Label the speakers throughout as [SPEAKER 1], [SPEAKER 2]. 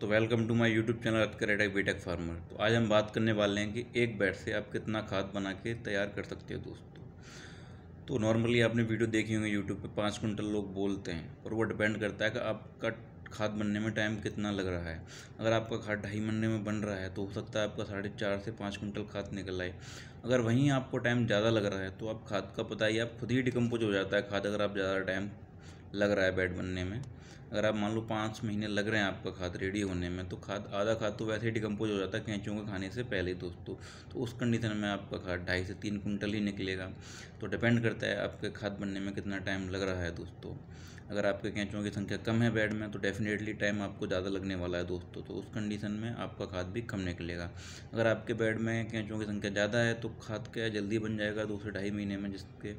[SPEAKER 1] तो welcome to my YouTube channel अतकर एडाई फार्मर तो आज हम बात करने वाले हैं कि एक बैट से आप कितना खाद बना के तैयार कर सकते हो दोस्तों तो नॉर्मली आपने वीडियो देखी होंगे यूट्यूब पे पाँच कुंटल लोग बोलते हैं और वो डिपेंड करता है कि आपका खाद बनने में टाइम कितना लग रहा है अगर आपका खाद ढाई महीने में बन रहा है तो हो सकता है आपका साढ़े चार से पाँच कुंटल खाद निकल आए अगर वहीं आपको टाइम ज़्यादा लग रहा है तो आप खाद का पता ही आप खुद ही डिकम्पोज हो जाता है खाद अगर आप ज़्यादा टाइम लग रहा है बैट बनने में अगर आप मान लो पाँच महीने लग रहे हैं आपका खाद रेडी होने में तो खाद आधा खाद तो वैसे ही डिकम्पोज हो जाता है कैंचों के खाने से पहले दोस्तों तो उस कंडीशन में आपका खाद ढाई से तीन कुंटल ही निकलेगा तो डिपेंड करता है आपके खाद बनने में कितना टाइम लग रहा है दोस्तों अगर आपके कैंचों की संख्या कम है बेड में तो डेफिनेटली टाइम आपको ज़्यादा लगने वाला है दोस्तों तो उस कंडीशन में आपका खाद भी कम निकलेगा अगर आपके बेड में कैंचों की संख्या ज़्यादा है तो खाद क्या जल्दी बन जाएगा दो से ढाई महीने में जिसके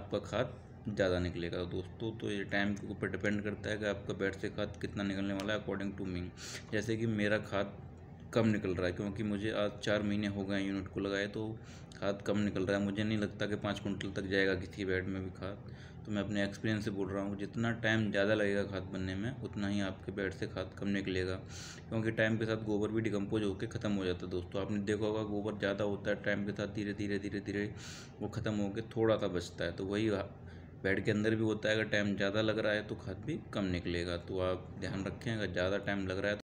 [SPEAKER 1] आपका खाद ज़्यादा निकलेगा दोस्तों तो ये टाइम के ऊपर डिपेंड करता है कि आपका बेड से खाद कितना निकलने वाला है अकॉर्डिंग टू मी जैसे कि मेरा खाद कम निकल रहा है क्योंकि मुझे आज चार महीने हो गए यूनिट को लगाए तो खाद कम निकल रहा है मुझे नहीं लगता कि पाँच कुंटल तक जाएगा किसी बेड में भी खाद तो मैं अपने एक्सपीरियंस से बोल रहा हूँ जितना टाइम ज़्यादा लगेगा खाद बनने में उतना ही आपके बेड से खाद कम निकलेगा क्योंकि टाइम के साथ गोबर भी डिकम्पोज होकर ख़त्म हो जाता है दोस्तों आपने देखा होगा गोबर ज़्यादा होता है टाइम के साथ धीरे धीरे धीरे धीरे वो ख़त्म होकर थोड़ा सा बचता है तो वही पेट के अंदर भी होता है अगर टाइम ज़्यादा लग रहा है तो खाद भी कम निकलेगा तो आप ध्यान रखें अगर ज़्यादा टाइम लग रहा है तो